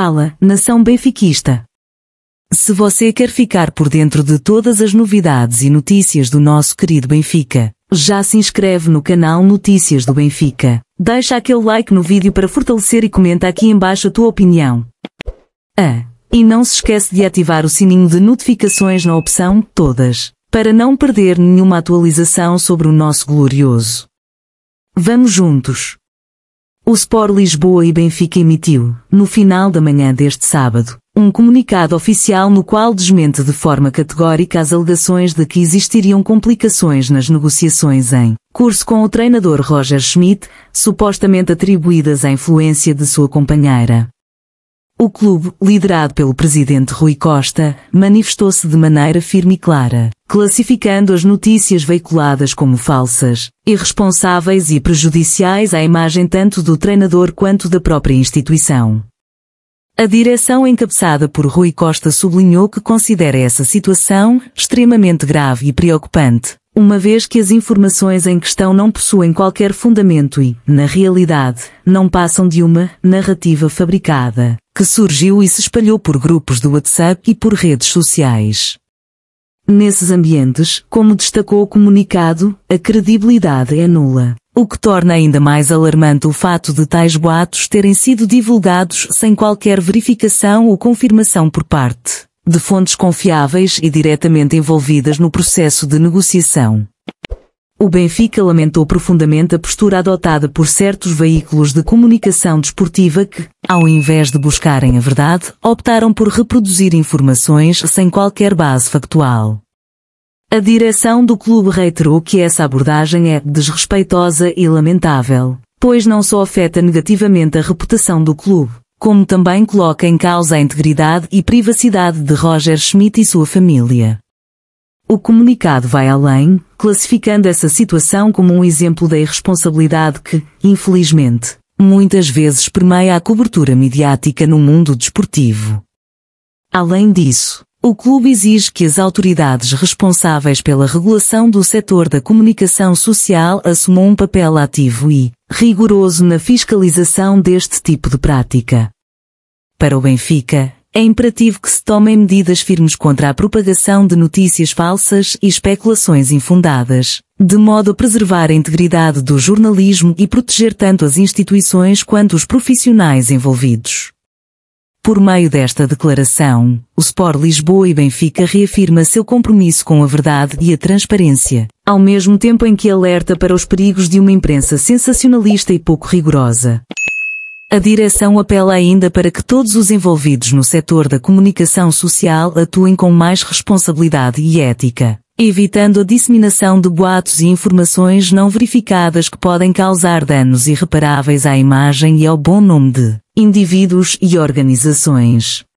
Fala, nação benfiquista. Se você quer ficar por dentro de todas as novidades e notícias do nosso querido Benfica, já se inscreve no canal Notícias do Benfica. Deixa aquele like no vídeo para fortalecer e comenta aqui embaixo a tua opinião. Ah, e não se esquece de ativar o sininho de notificações na opção Todas, para não perder nenhuma atualização sobre o nosso glorioso. Vamos juntos! O Sport Lisboa e Benfica emitiu, no final da manhã deste sábado, um comunicado oficial no qual desmente de forma categórica as alegações de que existiriam complicações nas negociações em curso com o treinador Roger Schmidt, supostamente atribuídas à influência de sua companheira. O clube, liderado pelo presidente Rui Costa, manifestou-se de maneira firme e clara, classificando as notícias veiculadas como falsas, irresponsáveis e prejudiciais à imagem tanto do treinador quanto da própria instituição. A direção encabeçada por Rui Costa sublinhou que considera essa situação extremamente grave e preocupante, uma vez que as informações em questão não possuem qualquer fundamento e, na realidade, não passam de uma narrativa fabricada, que surgiu e se espalhou por grupos do WhatsApp e por redes sociais. Nesses ambientes, como destacou o comunicado, a credibilidade é nula. O que torna ainda mais alarmante o fato de tais boatos terem sido divulgados sem qualquer verificação ou confirmação por parte de fontes confiáveis e diretamente envolvidas no processo de negociação. O Benfica lamentou profundamente a postura adotada por certos veículos de comunicação desportiva que, ao invés de buscarem a verdade, optaram por reproduzir informações sem qualquer base factual. A direção do clube reiterou que essa abordagem é desrespeitosa e lamentável, pois não só afeta negativamente a reputação do clube, como também coloca em causa a integridade e privacidade de Roger Schmidt e sua família. O comunicado vai além, classificando essa situação como um exemplo da irresponsabilidade que, infelizmente, muitas vezes permeia a cobertura midiática no mundo desportivo. Além disso, o clube exige que as autoridades responsáveis pela regulação do setor da comunicação social assumam um papel ativo e rigoroso na fiscalização deste tipo de prática. Para o Benfica, é imperativo que se tomem medidas firmes contra a propagação de notícias falsas e especulações infundadas, de modo a preservar a integridade do jornalismo e proteger tanto as instituições quanto os profissionais envolvidos. Por meio desta declaração, o Sport Lisboa e Benfica reafirma seu compromisso com a verdade e a transparência, ao mesmo tempo em que alerta para os perigos de uma imprensa sensacionalista e pouco rigorosa, a direção apela ainda para que todos os envolvidos no setor da comunicação social atuem com mais responsabilidade e ética, evitando a disseminação de boatos e informações não verificadas que podem causar danos irreparáveis à imagem e ao bom nome de indivíduos e organizações.